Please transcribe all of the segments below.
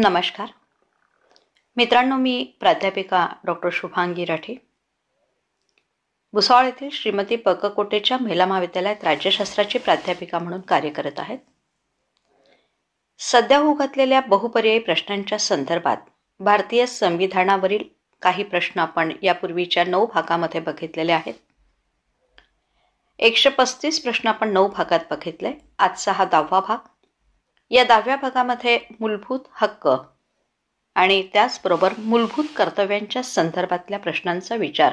नमस्कार मित्रांनो मी प्राध्यापिका डॉक्टर शुभांगी राठी भुसावळ येथील श्रीमती पककोटेच्या महिला महाविद्यालयात राज्यशास्त्राची प्राध्यापिका म्हणून कार्य करत आहेत सध्या होऊ घातलेल्या बहुपर्यायी प्रश्नांच्या संदर्भात भारतीय संविधानावरील काही प्रश्न आपण यापूर्वीच्या नऊ भागामध्ये बघितलेले आहेत एकशे पस्तीस प्रश्न आपण नऊ भागात बघितले आजचा हा दहावा भाग या दहाव्या भागामध्ये मूलभूत हक्क आणि त्याचबरोबर मूलभूत कर्तव्यांच्या संदर्भातल्या प्रश्नांचा विचार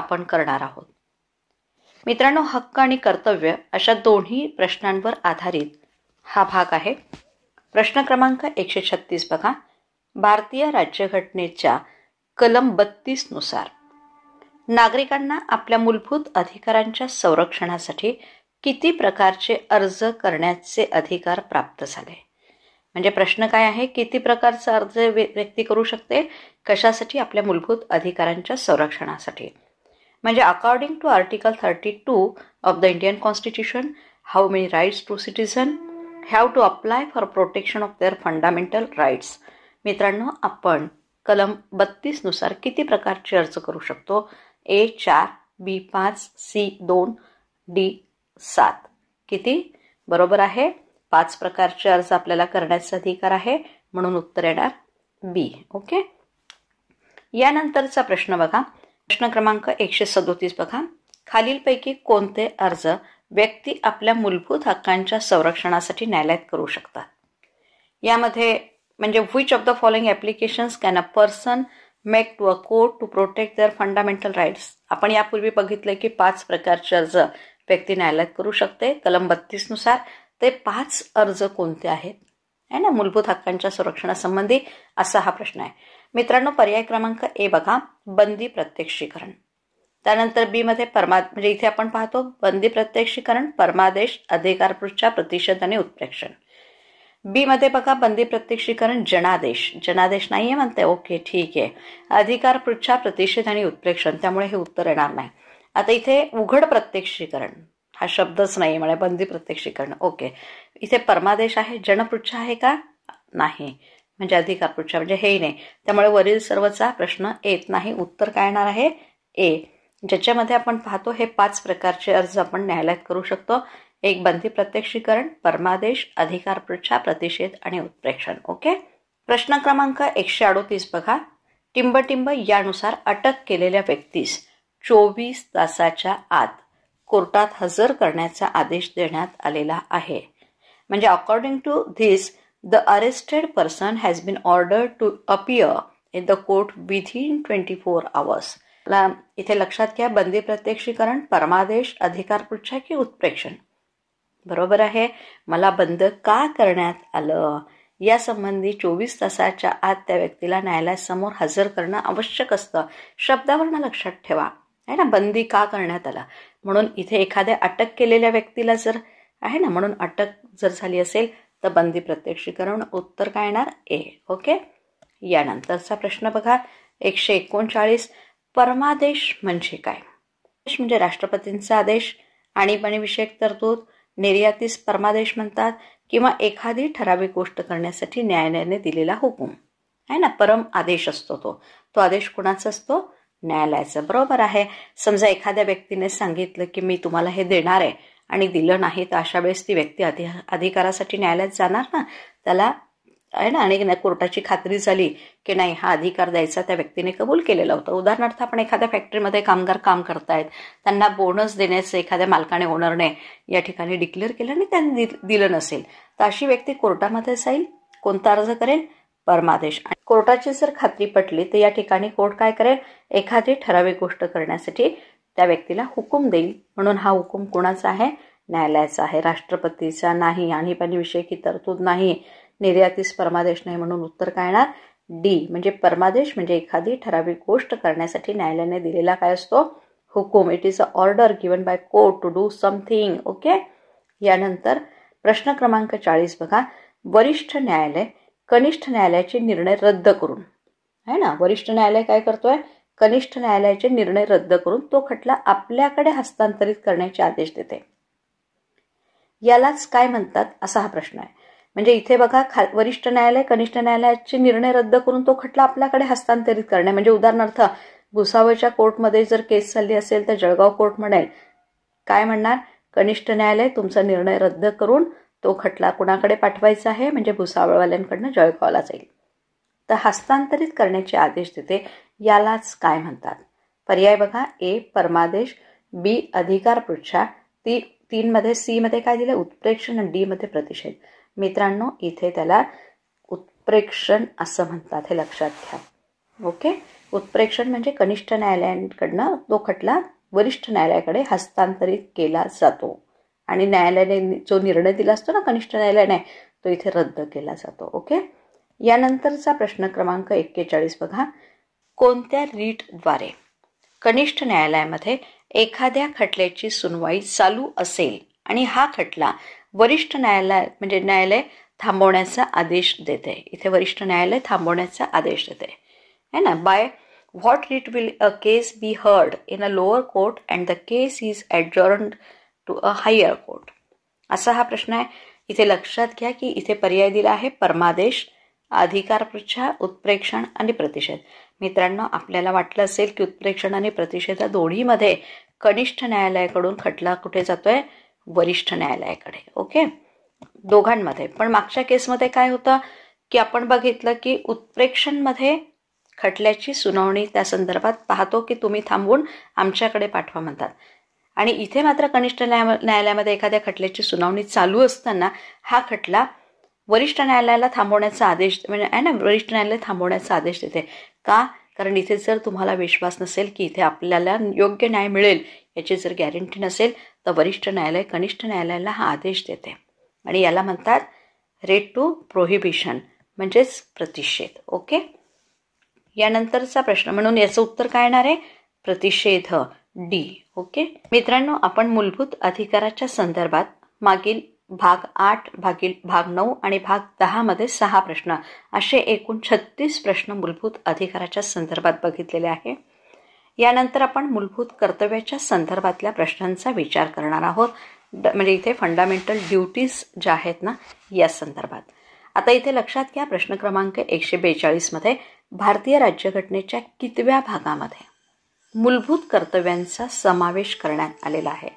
आपण करणार आहोत मित्रांनो हक्क आणि कर्तव्य अशा दोन्ही प्रश्नांवर आधारित हा भाग आहे प्रश्न क्रमांक एकशे छत्तीस बघा भारतीय राज्यघटनेच्या कलम बत्तीसनुसार नागरिकांना आपल्या मूलभूत अधिकारांच्या संरक्षणासाठी किती प्रकारचे अर्ज करण्याचे अधिकार प्राप्त झाले म्हणजे प्रश्न काय आहे किती प्रकारचा अर्ज व्यक्ती करू शकते कशासाठी आपल्या मूलभूत अधिकारांच्या संरक्षणासाठी म्हणजे according to article thirty two of the Indian constitution how many rights to citizen have to apply for protection of their fundamental rights मित्रांनो आपण कलम बत्तीसनुसार किती प्रकारचे अर्ज करू शकतो ए चार बी पाच सी दोन डी सात किती बरोबर आहे पाच प्रकारचे अर्ज आपल्याला करण्याचा अधिकार आहे म्हणून उत्तर येणार बी ओके यानंतरचा प्रश्न बघा प्रश्न क्रमांक एकशे सदोतीस बघा खालीलपैकी कोणते अर्ज व्यक्ती आपल्या मूलभूत हक्कांच्या संरक्षणासाठी न्यायालयात करू शकतात यामध्ये म्हणजे which of the following applications can a person make to a court to protect their fundamental rights आपण यापूर्वी बघितलं की पाच प्रकारचे अर्ज व्यक्ती न्यायालयात करू शकते कलम बत्तीसनुसार ते पाच अर्ज कोणते आहेत आहे ना मूलभूत हक्कांच्या संरक्षणासंबंधी असा हा प्रश्न आहे मित्रांनो पर्याय क्रमांक ए बघा बंदी प्रत्यक्षीकरण त्यानंतर बी मध्ये परमा म्हणजे इथे आपण पाहतो बंदी प्रत्यक्षीकरण परमादेश अधिकारपृष्ठा प्रतिषेध आणि उत्प्रेक्षण बी मध्ये बघा बंदी प्रत्यक्षीकरण जनादेश जनादेश नाहीये म्हणते ओके ठीक आहे अधिकार पृच्छा प्रतिषेध आणि उत्प्रेक्षण त्यामुळे हे उत्तर येणार नाही आता इथे उघड प्रत्यक्षीकरण हा शब्दच नाही म्हणजे बंदी प्रत्यक्षीकरण ओके इथे परमादेश आहे जनपृच्छ आहे का नाही म्हणजे अधिकार पृच्छ म्हणजे हे नाही त्यामुळे वरील सर्वचा प्रश्न येत नाही उत्तर काय येणार आहे ए ज्याच्यामध्ये आपण पाहतो हे पाच प्रकारचे अर्ज आपण न्यायालयात करू शकतो एक बंदी प्रत्यक्षीकरण परमादेश अधिकार पृच्छा प्रतिषेध आणि उत्प्रेक्षण ओके प्रश्न क्रमांक एकशे अडोतीस बघा टिंबटिंब यानुसार अटक केलेल्या व्यक्तीस चोवीस तासाच्या आत कोर्टात हजर करण्याचा आदेश देण्यात आलेला आहे म्हणजे according to this the arrested person has been order to appear in the court within twenty four hours इथे लक्षात घ्या बंदी प्रत्यक्षीकरण परमादेश अधिकार पृच्छा की उत्प्रेक्षण बरोबर आहे मला बंद का करण्यात आलं या संबंधी चोवीस तासाच्या आत त्या व्यक्तीला न्यायालयासमोर हजर करणं आवश्यक असतं शब्दावरनं लक्षात ठेवा आहे ना बंदी का करण्यात आला म्हणून इथे एखाद्या अटक केलेल्या व्यक्तीला जर आहे ना म्हणून अटक जर झाली असेल तर बंदी प्रत्यक्षीकरण उत्तर काय येणार ए ओके यानंतरचा प्रश्न बघा एकशे एकोणचाळीस परमादेश म्हणजे काय म्हणजे राष्ट्रपतींचा आदेश आणीबाणीविषयक तरतूद निर्यातीस परमादेश म्हणतात किंवा एखादी ठराविक गोष्ट करण्यासाठी न्यायालयाने दिलेला हुकूम आहे ना परम आदेश असतो तो तो आदेश कोणाचा असतो न्यायालयाचं बरोबर आहे समजा एखाद्या व्यक्तीने सांगितलं की मी तुम्हाला हे देणार आहे आणि दिलं नाही तर अशा वेळेस ती व्यक्ती अधि अधिकारासाठी न्यायालयात जाणार ना त्याला आहे ना आणि कोर्टाची खात्री झाली की नाही हा अधिकार द्यायचा त्या व्यक्तीने कबूल केलेला होता उदाहरणार्थ आपण एखाद्या फॅक्टरीमध्ये कामगार काम करतायत त्यांना बोनस देण्याचं एखाद्या मालकाने ओनरने या ठिकाणी डिक्लेअर केलं आणि त्यांनी दिलं नसेल तर अशी व्यक्ती कोर्टामध्ये जाईल कोणता अर्ज करेल परमादेश आणि कोर्टाची जर खात्री पटली तर या ठिकाणी कोर्ट काय करेल एखादी ठराविक गोष्ट करण्यासाठी त्या व्यक्तीला हुकूम देईल म्हणून हा हुकूम कोणाचा आहे न्यायालयाचा आहे राष्ट्रपतीचा नाही आणि विषय की तरतूद नाही निर्यातीस परमादेश नाही म्हणून उत्तर काय येणार डी म्हणजे परमादेश म्हणजे एखादी ठराविक गोष्ट करण्यासाठी न्यायालयाने दिलेला काय असतो हुकूम it is a order given by court to do something okay यानंतर प्रश्न क्रमांक चाळीस बघा वरिष्ठ न्यायालय कनिष्ठ न्यायालयाचे निर्णय रद्द करून है ना वरिष्ठ न्यायालय काय करतोय कनिष्ठ न्यायालयाचे निर्णय रद्द करून तो खटला आपल्याकडे हस्तांतरित करण्याचे आदेश देते यालाच काय म्हणतात असा हा प्रश्न आहे म्हणजे इथे बघा वरिष्ठ न्यायालय कनिष्ठ न्यायालयाचे निर्णय रद्द करून तो खटला आपल्याकडे हस्तांतरित करणे म्हणजे उदाहरणार्थ भुसावळच्या कोर्टमध्ये जर केस चालली असेल तर जळगाव कोर्ट म्हणेल काय म्हणणार कनिष्ठ न्यायालय तुमचा निर्णय रद्द करून तो खटला कुणाकडे पाठवायचा आहे म्हणजे भुसावळवाल्यांकडनं जळगावला जाईल तर हस्तांतरित करण्याचे आदेश देते यालाच काय म्हणतात पर्याय बघा ए परमादेश बी अधिकार पृच्छा ती तीनमध्ये सीमध्ये काय दिलं उत्प्रेक्षण आणि डीमध्ये प्रतिषेध मित्रांनो इथे त्याला उत्प्रेक्षण असं म्हणतात हे लक्षात घ्या ओके उत्प्रेक्षण म्हणजे कनिष्ठ न्यायालयांकडनं तो खटला वरिष्ठ न्यायालयाकडे हस्तांतरित केला जातो आणि न्यायालयाने जो निर्णय दिला असतो ना कनिष्ठ न्यायालयाने तो इथे रद्द केला जातो ओके यानंतरचा प्रश्न क्रमांक एक्केचाळीस बघा कोणत्या रीटद्वारे कनिष्ठ न्यायालयामध्ये एखाद्या खटल्याची सुनवाई चालू असेल आणि हा खटला वरिष्ठ न्यायालय म्हणजे न्यायालय थांबवण्याचा आदेश देते इथे वरिष्ठ न्यायालय थांबवण्याचा आदेश देते है ना by what writ will a case be heard in a lower court and the case is adjourn to a higher court असा हा प्रश्न आहे इथे लक्षात घ्या की इथे पर्याय दिला आहे परमादेश अधिकार पृच्छा उत्प्रेक्षण आणि प्रतिषेध मित्रांनो आपल्याला वाटलं असेल की उत्प्रेक्षण आणि प्रतिषेध या दोन्हीमध्ये कनिष्ठ न्यायालयाकडून खटला कुठे जातोय वरिष्ठ न्यायालयाकडे ओके दोघांमध्ये पण मागच्या केसमध्ये काय होतं की आपण बघितलं की उत्प्रेक्षणमध्ये खटल्याची सुनावणी त्या संदर्भात पाहतो की तुम्ही थांबवून आमच्याकडे पाठवा म्हणतात आणि इथे मात्र कनिष्ठ न्यायालयामध्ये एखाद्या खटल्याची सुनावणी चालू असताना हा खटला वरिष्ठ न्यायालयाला थांबवण्याचा आदेश म्हणजे आहे ना वरिष्ठ न्यायालय थांबवण्याचा आदेश देते का कारण इथे जर तुम्हाला विश्वास नसेल की इथे आपल्याला योग्य न्याय मिळेल याची जर गॅरंटी नसेल तर वरिष्ठ न्यायालय कनिष्ठ न्यायालयाला हा आदेश देते आणि याला म्हणतात रेट टू प्रोहिबिशन म्हणजेच प्रतिषेध ओके यानंतरचा प्रश्न म्हणून याचं उत्तर काय येणार आहे प्रतिषेध डी ओके मित्रांनो आपण मूलभूत अधिकाराच्या संदर्भात मागील भाग आठ भागील भाग नऊ आणि भाग दहामध्ये सहा प्रश्न असे एकूण छत्तीस प्रश्न मूलभूत अधिकाराच्या संदर्भात बघितलेले आहे यानंतर आपण मूलभूत कर्तव्याच्या संदर्भातल्या प्रश्नांचा विचार करणार आहोत म्हणजे इथे फंडामेंटल ड्युटीज ज्या आहेत ना या संदर्भात आता इथे लक्षात घ्या प्रश्न क्रमांक एकशे मध्ये भारतीय राज्यघटनेच्या कितव्या भागामध्ये मूलभूत कर्तव्यांचा समावेश करण्यात आलेला आहे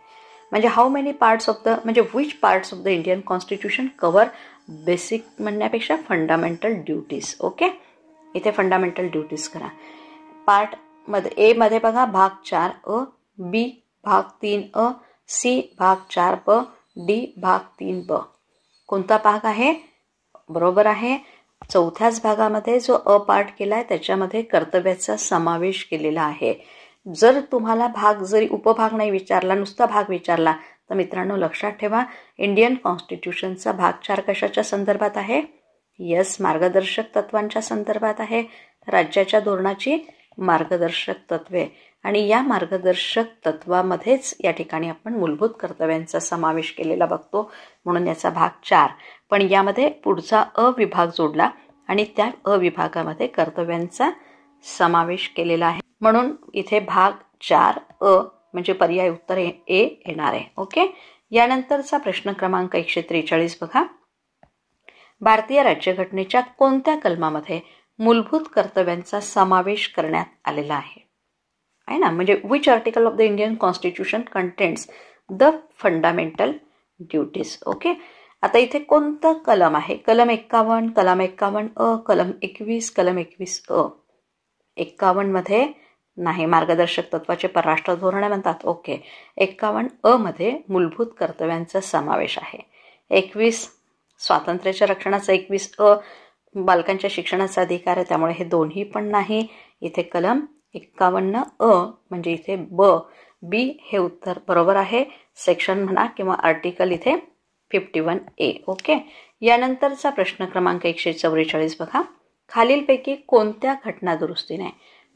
म्हणजे how many parts of the म्हणजे which parts of the Indian constitution cover basic म्हणण्यापेक्षा फंडामेंटल ड्युटीज ओके इथे फंडामेंटल ड्युटीज करा पार्ट मध्ये ए मध्ये बघा भाग चार अ बी भाग तीन अ सी भाग चार ब डी भाग तीन ब कोणता भाग आहे बरोबर आहे चौथ्याच भागामध्ये जो अ पार्ट केला आहे त्याच्यामध्ये कर्तव्याचा समावेश केलेला आहे जर तुम्हाला भाग जरी उपभाग नाही विचारला नुसता भाग विचारला तर मित्रांनो लक्षात ठेवा इंडियन कॉन्स्टिट्यूशनचा भाग चार कशाच्या संदर्भात आहे यस मार्गदर्शक तत्वांच्या संदर्भात आहे राज्याच्या धोरणाची मार्गदर्शक तत्वे आणि या मार्गदर्शक तत्वामध्येच या ठिकाणी आपण मूलभूत कर्तव्यांचा समावेश केलेला बघतो म्हणून याचा भाग चार पण यामध्ये पुढचा अविभाग जोडला आणि त्या अविभागामध्ये कर्तव्यांचा समावेश केलेला आहे म्हणून इथे भाग चार अ म्हणजे पर्याय उत्तर ए येणार आहे ओके यानंतरचा प्रश्न क्रमांक एकशे त्रेचाळीस बघा भारतीय राज्यघटनेच्या कोणत्या कलमामध्ये मूलभूत कर्तव्यांचा समावेश करण्यात आलेला आहे आहे ना म्हणजे which article of the Indian constitution contents the fundamental duties okay आता इथे कोणतं कलम आहे कलम एक्कावन्न कलम एक्कावन्न अ कलम एकवीस कलम एकवीस अ एक्कावन्नमध्ये नाही मार्गदर्शक तत्वाचे परराष्ट्र धोरणे म्हणतात ओके एक्कावन्न अ मध्ये मूलभूत कर्तव्यांचा समावेश आहे एकवीस स्वातंत्र्याच्या रक्षणाचा एकवीस अ बालकांच्या शिक्षणाचा अधिकार आहे त्यामुळे हे दोन्ही पण नाही इथे कलम एक्कावन्न अ म्हणजे इथे ब बी हे उत्तर बरोबर आहे सेक्शन म्हणा किंवा आर्टिकल इथे फिफ्टी वन ए ओके यानंतरचा प्रश्न क्रमांक एकशे चौवेचाळीस बघा खालीलपैकी कोणत्या घटना दुरुस्तीने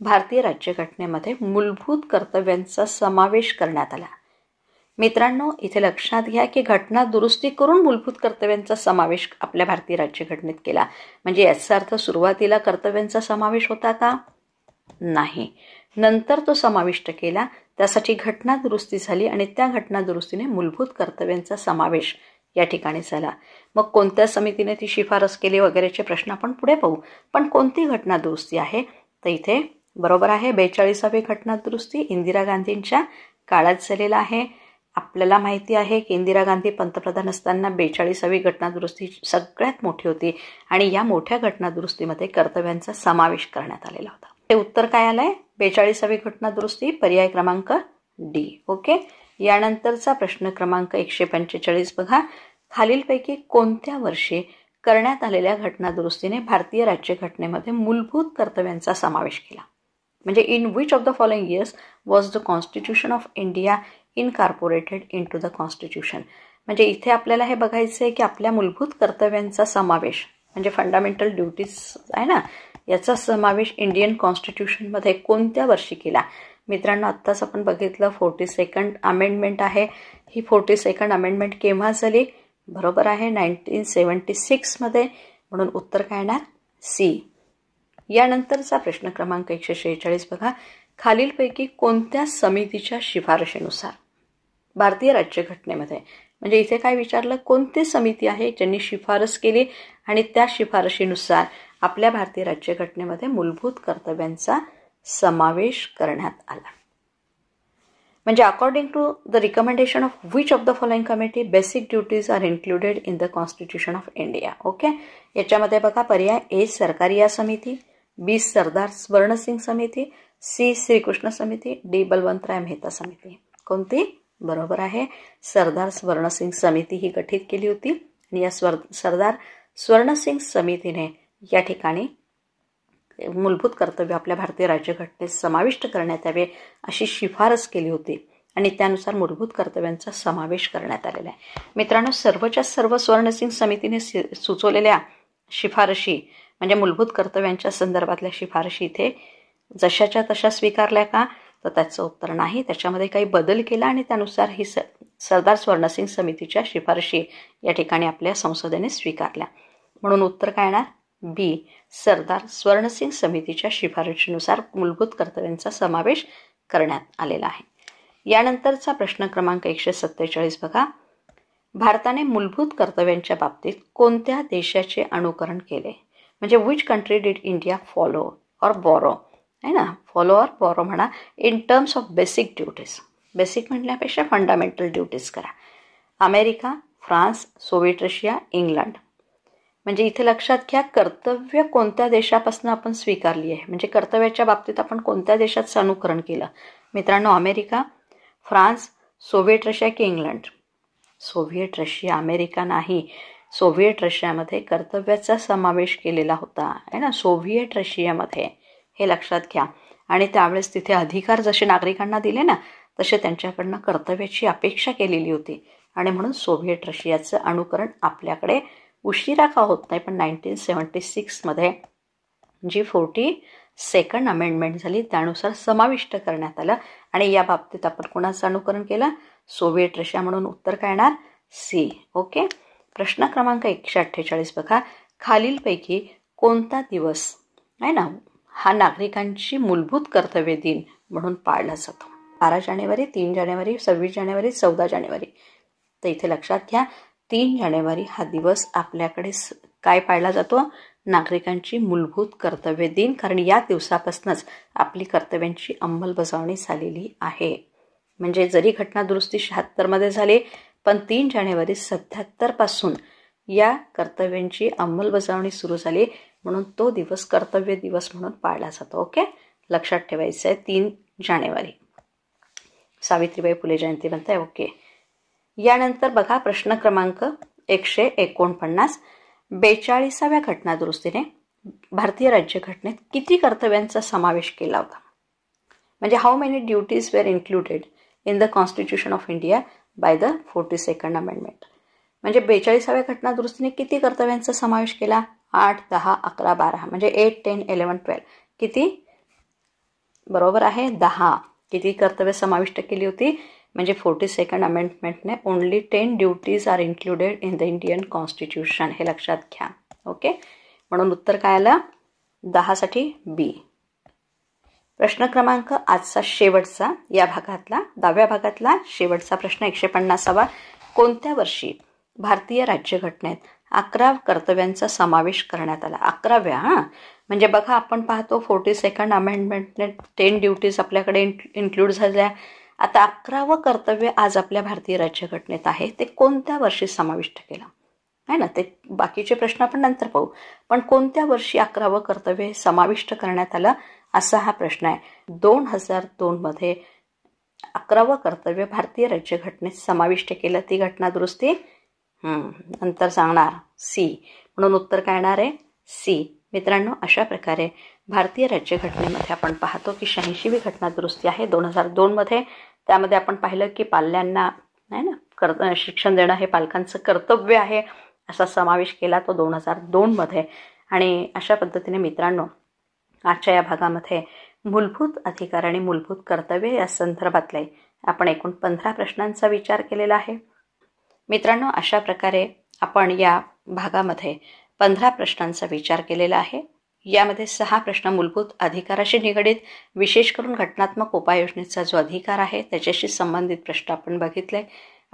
भारतीय राज्यघटनेमध्ये मूलभूत कर्तव्यांचा समावेश करण्यात आला मित्रांनो इथे लक्षात घ्या की घटना दुरुस्ती करून मूलभूत कर्तव्यांचा समावेश आपल्या भारतीय राज्यघटनेत केला म्हणजे याचा अर्थ सुरुवातीला कर्तव्यांचा समावेश होता का नाही नंतर तो समाविष्ट केला त्यासाठी घटना दुरुस्ती झाली आणि त्या घटना दुरुस्तीने मूलभूत कर्तव्यांचा समावेश या ठिकाणी झाला मग कोणत्या समितीने ती शिफारस केली वगैरेचे प्रश्न आपण पुढे पाहू पण कोणती घटना दुरुस्ती आहे तर इथे बरोबर आहे बेचाळीसावी घटनादुरुस्ती इंदिरा गांधींच्या काळात झालेला आहे आपल्याला माहिती आहे की इंदिरा गांधी पंतप्रधान असताना बेचाळीसावी घटनादुरुस्ती सगळ्यात मोठी होती आणि या मोठ्या घटनादुरुस्तीमध्ये कर्तव्यांचा समावेश करण्यात आलेला होता ते उत्तर काय आलंय बेचाळीसावी घटनादुरुस्ती पर्याय क्रमांक डी ओके यानंतरचा प्रश्न क्रमांक एकशे पंचेचाळीस बघा खालीलपैकी कोणत्या वर्षी करण्यात आलेल्या घटनादुरुस्तीने भारतीय राज्यघटनेमध्ये मूलभूत कर्तव्यांचा समावेश केला म्हणजे in which of the following years was the constitution of India incorporated into the constitution म्हणजे इथे आपल्याला हे बघायचं आहे की आपल्या मूलभूत कर्तव्यांचा समावेश म्हणजे फंडामेंटल ड्युटीज आहे ना याचा समावेश इंडियन कॉन्स्टिट्यूशनमध्ये कोणत्या वर्षी केला मित्रांनो आत्ताच आपण बघितलं फोर्टी सेकंड अमेंडमेंट आहे ही फोर्टी सेकंड अमेंडमेंट केव्हा झाली बरोबर आहे नाईन्टीन सेवन्टी सिक्समध्ये म्हणून उत्तर काय येणार सी यानंतरचा प्रश्न क्रमांक एकशे शेहेचाळीस बघा खालीलपैकी कोणत्या समितीच्या शिफारशीनुसार भारतीय राज्यघटनेमध्ये म्हणजे इथे काय विचारलं कोणती समिती आहे ज्यांनी शिफारस केली आणि त्या शिफारशीनुसार आपल्या भारतीय राज्यघटनेमध्ये मूलभूत कर्तव्यांचा समावेश करण्यात आला म्हणजे according to the recommendation of which of the following committee basic duties are included in the constitution of India okay याच्यामध्ये बघा पर्याय ए सरकारी या समिती बी सरदार स्वर्णसिंग समिती सी श्रीकृष्ण समिती डी बलवंतराय मेहता समिती कोणती बरोबर आहे सरदार स्वर्णसिंग समिती ही गठीत केली होती आणि या स्वर सरदार स्वर्णसिंग समितीने या ठिकाणी मूलभूत कर्तव्य आपल्या भारतीय राज्यघटनेत समाविष्ट करण्यात यावे अशी शिफारस केली होती आणि त्यानुसार मूलभूत कर्तव्यांचा समावेश करण्यात आलेला आहे मित्रांनो सर्वच्या सर्व स्वर्णसिंग समितीने सुचवलेल्या शिफारशी म्हणजे मूलभूत कर्तव्यांच्या संदर्भातल्या शिफारशी इथे जशाच्या तशा स्वीकारल्या का तर त्याचं उत्तर नाही त्याच्यामध्ये काही बदल केला आणि त्यानुसार ही स सरदार स्वर्णसिंग समितीच्या शिफारशी या ठिकाणी आपल्या संसदेने स्वीकारल्या म्हणून उत्तर काय येणार बी सरदार स्वर्णसिंग समितीच्या शिफारशीनुसार मूलभूत कर्तव्यांचा समावेश करण्यात आलेला आहे यानंतरचा प्रश्न क्रमांक एकशे सत्तेचाळीस बघा भारताने मूलभूत कर्तव्यांच्या बाबतीत कोणत्या देशाचे अनुकरण केले म्हणजे which country did India follow or borrow आहे ना फॉलो और बॉरो म्हणा in terms of basic duties basic म्हटल्यापेक्षा फंडामेंटल ड्युटीज करा America France Soviet Russia England म्हणजे इथे लक्षात घ्या कर्तव्य कोणत्या देशापासून आपण स्वीकारली आहे म्हणजे कर्तव्याच्या बाबतीत आपण कोणत्या देशाचं अनुकरण केलं मित्रांनो अमेरिका फ्रान्स सोव्हिएट रशिया की इंग्लंड सोव्हिएट रशिया अमेरिका नाही सोव्हिएट रशियामध्ये कर्तव्याचा समावेश केलेला होता आहे ना सोव्हिएट रशियामध्ये हे लक्षात घ्या आणि त्यावेळेस तिथे अधिकार जसे नागरिकांना दिले ना तसे त्यांच्याकडनं कर्तव्याची अपेक्षा केलेली होती आणि म्हणून सोव्हिएट रशियाचं अनुकरण आपल्याकडे उशिरा का होत नाही पण नाईन्टीन सेवन्टी सिक्समध्ये जी फोर्टी सेकंड अमेंडमेंट झाली त्यानुसार समाविष्ट करण्यात आलं आणि या बाबतीत आपण कोणाचं अनुकरण केलं सोव्हिएट रशिया म्हणून उत्तर काय येणार सी ओके प्रश्न क्रमांक एकशे अठ्ठेचाळीस बघा खालीलपैकी कोणता दिवस आहे ना हा नागरिकांची मूलभूत कर्तव्य दिन म्हणून पाळला जातो बारा जानेवारी तीन जानेवारी सव्वीस जानेवारी चौदा जानेवारी तर इथे लक्षात घ्या तीन जानेवारी हा दिवस आपल्याकडे काय पाळला जातो नागरिकांची मूलभूत कर्तव्य दिन कारण या दिवसापासूनच आपली कर्तव्यांची अंमलबजावणी झालेली आहे म्हणजे जरी घटना दुरुस्ती शहात्तरमध्ये झाली पण तीन जानेवारी सत्याहत्तर पासून या कर्तव्यांची अंमलबजावणी सुरू झाली म्हणून तो दिवस कर्तव्य दिवस म्हणून पाळला जातो ओके लक्षात ठेवायचं आहे तीन जानेवारी सावित्रीबाई फुले जयंती म्हणते ओके यानंतर बघा प्रश्न क्रमांक एकशे एकोणपन्नास बेचाळीसाव्या घटनादुरुस्तीने भारतीय राज्यघटनेत किती कर्तव्यांचा समावेश केला होता म्हणजे how many duties were included in the constitution of India by the forty second amendment म्हणजे बेचाळीसाव्या घटनादुरुस्तीने किती कर्तव्यांचा समावेश केला आठ दहा अकरा बारा म्हणजे एट टेन इलेवन ट्वेल्व किती बरोबर आहे दहा किती कर्तव्य समाविष्ट केली होती म्हणजे फोर्टी सेकंड अमेंडमेंटने only ten duties are included in the Indian constitution हे लक्षात घ्या ओके म्हणून उत्तर काय आलं दहासाठी बी प्रश्न क्रमांक आजचा शेवटचा या भागातला दहाव्या भागातला शेवटचा प्रश्न एकशे पन्नासावा कोणत्या वर्षी भारतीय राज्यघटनेत अकरा कर्तव्यांचा समावेश करण्यात आला अकराव्या हां म्हणजे बघा आपण पाहतो फोर्टी सेकंड अमेंडमेंटने टेन ड्युटीज आपल्याकडे इन्क्लूड झाल्या आता अकरावं कर्तव्य आज आपल्या भारतीय राज्यघटनेत आहे ते कोणत्या वर्षी समाविष्ट केलं आहे ना ते बाकीचे प्रश्न आपण नंतर पाहू पण कोणत्या वर्षी अकरावं कर्तव्य समाविष्ट करण्यात आलं असा हा प्रश्न आहे दोन हजार दोनमध्ये अकरावं कर्तव्य भारतीय राज्यघटनेत समाविष्ट केलं ती घटना दुरुस्ती नंतर सांगणार सी म्हणून उत्तर काय येणार आहे सी मित्रांनो अशा प्रकारे भारतीय राज्यघटनेमध्ये आपण पाहतो की शहाऐंशीवी घटना दुरुस्ती आहे दोन हजार दोनमध्ये त्यामध्ये आपण पाहिलं की पाल्यांना नाही ना कर शिक्षण देणं हे पालकांचं कर्तव्य आहे असा समावेश केला तो दोन हजार दोनमध्ये आणि अशा पद्धतीने मित्रांनो आजच्या या भागामध्ये मूलभूत अधिकार आणि मूलभूत कर्तव्य या संदर्भातले आपण एकूण पंधरा प्रश्नांचा विचार केलेला आहे मित्रांनो अशा प्रकारे आपण या भागामध्ये पंधरा प्रश्नांचा विचार केलेला आहे यामध्ये सहा प्रश्न मूलभूत अधिकाराशी निगडीत विशेष करून घटनात्मक उपाययोजनेचा जो अधिकार आहे त्याच्याशी संबंधित प्रश्न आपण बघितले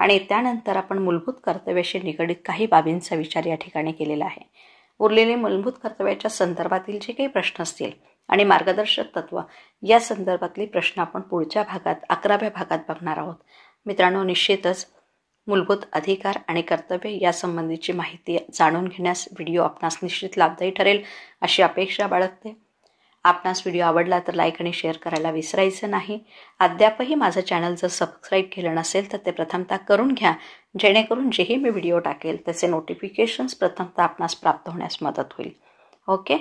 आणि त्यानंतर आपण मूलभूत कर्तव्याशी निगडीत काही बाबींचा विचार या ठिकाणी केलेला आहे उरलेले मूलभूत कर्तव्याच्या संदर्भातील जे काही प्रश्न असतील आणि मार्गदर्शक तत्व या संदर्भातले प्रश्न आपण पुढच्या भागात अकराव्या भागात बघणार आहोत मित्रांनो निश्चितच मूलभूत अधिकार आणि कर्तव्य यासंबंधीची माहिती जाणून घेण्यास व्हिडिओ आपणास निश्चित लाभदायी ठरेल अशी अपेक्षा बाळगते आपणास व्हिडिओ आवडला तर लाईक आणि शेअर करायला विसरायचं नाही अद्यापही माझं चॅनल जर सबस्क्राईब केलं नसेल तर ते प्रथमतः करून घ्या जेणेकरून जेही मी व्हिडिओ टाकेल त्याचे नोटिफिकेशन्स प्रथमतः आपणास प्राप्त होण्यास मदत होईल ओके